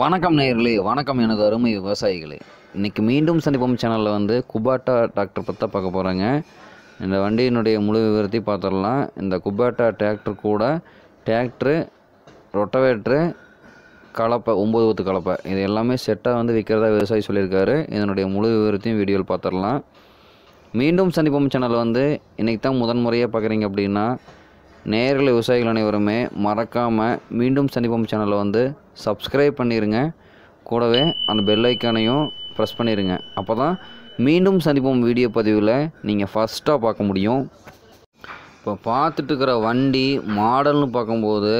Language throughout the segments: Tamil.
வணக்கம் நேர்களே வணக்கம் எனது அருமை விவசாயிகளே இன்றைக்கி மீண்டும் சந்திப்போம் சேனலில் வந்து குபாட்டா டிராக்டர் பற்றி பார்க்க போகிறாங்க இந்த வண்டியினுடைய முழு விவரத்தை பார்த்துடலாம் இந்த குபாட்டா டிராக்டர் கூட டிராக்டரு ரொட்டவேட்ரு கலப்பை ஒம்பது ஊத்து கலப்பை இது எல்லாமே செட்டாக வந்து விற்கிறதா விவசாயி சொல்லியிருக்காரு இதனுடைய முழு விவரத்தையும் வீடியோவில் பார்த்துடலாம் மீண்டும் சந்திப்போம் சேனல் வந்து இன்றைக்கி தான் முதன்முறையாக பார்க்குறீங்க அப்படின்னா நேரில் விவசாயிகள் அனைவருமே மறக்காமல் மீண்டும் சந்திப்போம் சேனலை வந்து சப்ஸ்கிரைப் பண்ணிடுங்க கூடவே அந்த பெல் ஐக்கானையும் ப்ரெஸ் பண்ணிடுங்க அப்போ தான் மீண்டும் சந்திப்போம் வீடியோ பதிவில் நீங்கள் ஃபஸ்ட்டாக பார்க்க முடியும் இப்போ பார்த்துட்டு இருக்கிற வண்டி மாடல்னு பார்க்கும்போது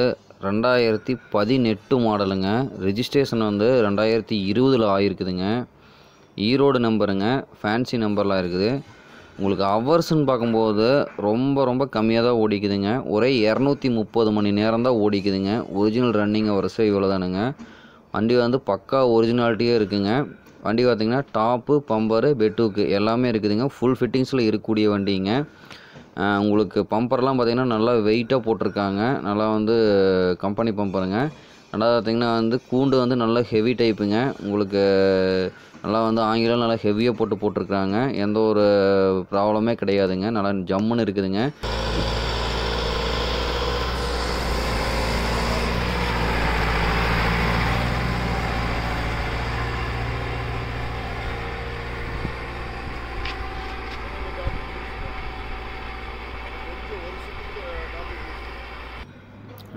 ரெண்டாயிரத்தி பதினெட்டு மாடலுங்க ரிஜிஸ்ட்ரேஷன் வந்து ரெண்டாயிரத்தி இருபதில் ஆகிருக்குதுங்க ஈரோடு நம்பருங்க ஃபேன்சி நம்பர்லாம் இருக்குது உங்களுக்கு அவர்ஸ்ன்னு பார்க்கும்போது ரொம்ப ரொம்ப கம்மியாக தான் ஓடிக்குதுங்க ஒரே இரநூத்தி முப்பது மணி நேரம் தான் ஓடிக்குதுங்க ஒரிஜினல் ரன்னிங் அவர்ஸே இவ்வளோ தானுங்க வண்டி வந்து பக்கா ஒரிஜினாலிட்டியே இருக்குதுங்க வண்டி பார்த்திங்கன்னா டாப்பு பம்பரு பெட்டுக்கு எல்லாமே இருக்குதுங்க ஃபுல் ஃபிட்டிங்ஸில் இருக்கக்கூடிய வண்டிங்க உங்களுக்கு பம்பர்லாம் பார்த்திங்கன்னா நல்லா வெயிட்டாக போட்டிருக்காங்க நல்லா வந்து கம்பெனி பம்பருங்க ரெண்டாவது பார்த்திங்கன்னா வந்து கூண்டு வந்து நல்ல ஹெவி டைப்புங்க உங்களுக்கு நல்லா வந்து ஆங்கிலம் நல்லா ஹெவியாக போட்டு போட்டிருக்குறாங்க எந்த ஒரு ப்ராப்ளமே கிடையாதுங்க நல்லா ஜம்முன்னு இருக்குதுங்க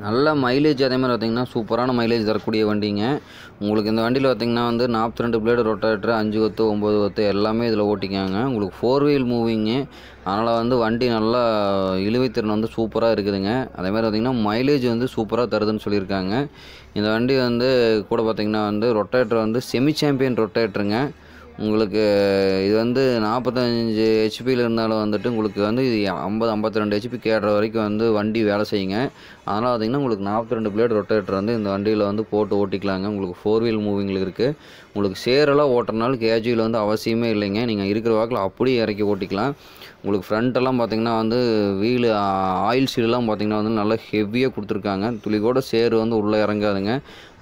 நல்ல மைலேஜ் அதே மாதிரி பார்த்திங்கன்னா சூப்பரான மைலேஜ் தரக்கூடிய வண்டிங்க உங்களுக்கு இந்த வண்டியில் பார்த்திங்கன்னா வந்து நாற்பத்தி ரெண்டு பிளேடு ரொட்டேட்டர் அஞ்சு பத்து ஒம்பது பத்து எல்லாமே இதில் ஓட்டிக்காங்க உங்களுக்கு ஃபோர் வீல் மூவிங்கு அதனால் வந்து வண்டி நல்லா இழுவைத்திறன் வந்து சூப்பராக இருக்குதுங்க அதேமாதிரி பார்த்திங்கன்னா மைலேஜ் வந்து சூப்பராக தருதுன்னு சொல்லியிருக்காங்க இந்த வண்டி வந்து கூட பார்த்திங்கன்னா வந்து ரொட்டேட்டர் வந்து செமி சாம்பியன் ரொட்டேட்டருங்க உங்களுக்கு இது வந்து நாற்பத்தஞ்சு ஹெச்பியில் இருந்தாலும் வந்துட்டு உங்களுக்கு வந்து இது ஐம்பது ஐம்பத்தி ரெண்டு ஹெச்பி கேடுற வரைக்கும் வந்து வண்டி வேலை செய்யுங்க அதனால் பார்த்திங்கன்னா உங்களுக்கு நாற்பத்தி ரெண்டு பிளேட் ரொட்டேட்டர் வந்து இந்த வண்டியில் வந்து போட்டு ஓட்டிக்கலாங்க உங்களுக்கு ஃபோர் வீல் மூவிங்கில் இருக்குது உங்களுக்கு சேரெல்லாம் ஓட்டுறனால கேஜுவில் வந்து அவசியமே இல்லைங்க நீங்கள் இருக்கிற வாக்கில் அப்படியே இறக்கி ஓட்டிக்கலாம் உங்களுக்கு ஃப்ரண்ட்டெல்லாம் பார்த்திங்கன்னா வந்து வீல் ஆயில் சீடெல்லாம் பார்த்திங்கன்னா வந்து நல்லா ஹெவியாக கொடுத்துருக்காங்க கூட சேர் வந்து உள்ளே இறங்காதுங்க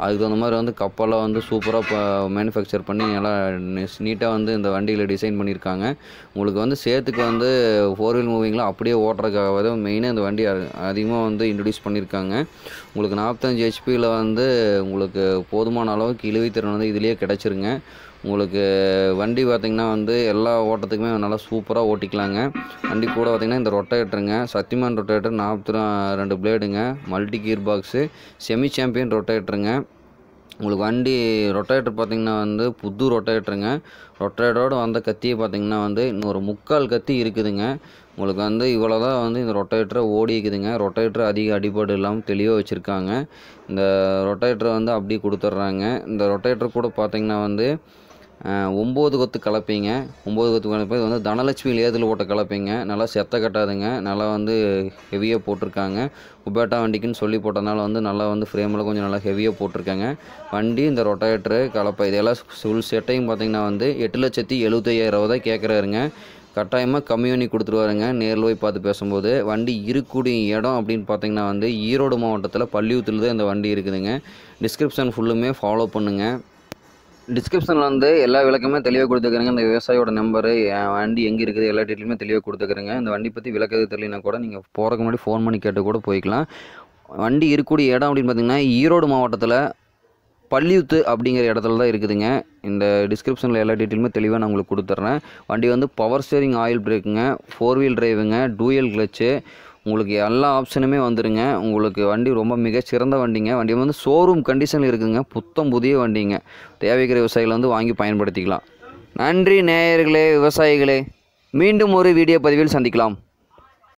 அதுக்கு தகுந்த மாதிரி வந்து கப்பெல்லாம் வந்து சூப்பராக மேனுஃபேக்சர் பண்ணி நல்லா நீட்டாக வந்து இந்த வண்டியில் டிசைன் பண்ணியிருக்காங்க உங்களுக்கு வந்து சேத்துக்கு வந்து ஃபோர் வீல் மூவிங்லாம் அப்படியே ஓட்டுறதுக்காக மெயினாக இந்த வண்டி அதிகமாக வந்து இன்ட்ரடியூஸ் பண்ணியிருக்காங்க உங்களுக்கு நாற்பத்தஞ்சு ஹெச்பியில் வந்து உங்களுக்கு போதுமான அளவுக்கு இழுவைத்திறன் வந்து இதுலேயே கிடச்சிருங்க உங்களுக்கு வண்டி பார்த்திங்கன்னா வந்து எல்லா ஓட்டத்துக்குமே நல்லா சூப்பராக ஓட்டிக்கலாங்க வண்டி கூட பார்த்திங்கன்னா இந்த ரொட்டேட்டருங்க சத்தியமான் ரொட்டேட்டர் நாற்பத்தி ரெண்டு பிளேடுங்க multi gear box semi champion ரொட்டேட்டருங்க உங்களுக்கு வண்டி ரொட்டேட்டர் பார்த்திங்கன்னா வந்து புது ரொட்டேட்டருங்க ரொட்டேட்டரோடு வந்த கத்தியை பார்த்திங்கன்னா வந்து இன்னும் ஒரு முக்கால் கத்தி இருக்குதுங்க உங்களுக்கு வந்து இவ்வளோ தான் வந்து இந்த ரொட்டேட்டரை ஓடி இருக்குதுங்க ரொட்டேட்டர் அதிக அடிப்படை இல்லாமல் தெளிவாக வச்சுருக்காங்க இந்த ரொட்டேட்டரை வந்து அப்படியே கொடுத்துட்றாங்க இந்த ரொட்டேட்டர் கூட பார்த்திங்கன்னா வந்து ஒம்பது கொத்து கலப்பீங்க ஒம்பது கொத்து கலப்பீங்க இது வந்து தனலட்சுமி லேதில் போட்ட கலப்பீங்க நல்லா செத்த கட்டாதுங்க நல்லா வந்து ஹெவியாக போட்டிருக்காங்க உபேட்டா வண்டிக்குன்னு சொல்லி போட்டதுனால வந்து நல்லா வந்து ஃப்ரேமில் கொஞ்சம் நல்லா ஹெவியாக போட்டிருக்காங்க வண்டி இந்த ரொட்டேட்ரு கலப்பை இதெல்லாம் ஃபுல் செட்டையும் பார்த்திங்கன்னா வந்து எட்டு லட்சத்தி எழுபத்தையாயிரம் ரூபா தான் கேட்குறாருங்க கட்டாயமாக பண்ணி கொடுத்துருவாருங்க நேரில் போய் பார்த்து பேசும்போது வண்டி இருக்கக்கூடிய இடம் அப்படின்னு பார்த்தீங்கன்னா வந்து ஈரோடு மாவட்டத்தில் பள்ளியூத்தில் தான் இந்த வண்டி இருக்குதுங்க டிஸ்கிரிப்ஷன் ஃபுல்லுமே ஃபாலோ பண்ணுங்கள் டிஸ்கிரிப்ஷனில் வந்து எல்லா விளக்கமே தெளிவாக கொடுத்துக்கிறேங்க இந்த விவசாயியோட நம்பரு வண்டி எங்கே இருக்குது எல்லா டீட்டெயிலுமே தெளிவாக கொடுத்துக்கிறேங்க இந்த வண்டி பற்றி விளக்க தெரியலனா கூட நீங்கள் போகிறதுக்கு முன்னாடி ஃபோன் பண்ணி கேட்டு கூட போய்க்கலாம் வண்டி இருக்கக்கூடிய இடம் அப்படின்னு பார்த்தீங்கன்னா ஈரோடு மாவட்டத்தில் பள்ளியூத்து அப்படிங்கிற இடத்துல தான் இருக்குதுங்க இந்த டிஸ்கிரிப்ஷனில் எல்லா டீட்டெயிலுமே தெளிவாக நான் உங்களுக்கு கொடுத்துட்றேன் வண்டி வந்து பவர் ஸ்டேரிங் ஆயில் பிரேக்குங்க ஃபோர் வீல் டிரைவுங்க டூயல் கிளச்சு உங்களுக்கு எல்லா ஆப்ஷனுமே வந்துடுங்க உங்களுக்கு வண்டி ரொம்ப மிக சிறந்த வண்டிங்க வண்டி வந்து ஷோரூம் கண்டிஷனில் இருக்குதுங்க புத்தம் புதிய வண்டிங்க தேவைக்கிற விவசாயிகளை வந்து வாங்கி பயன்படுத்திக்கலாம் நன்றி நேயர்களே விவசாயிகளே மீண்டும் ஒரு வீடியோ பதிவில் சந்திக்கலாம்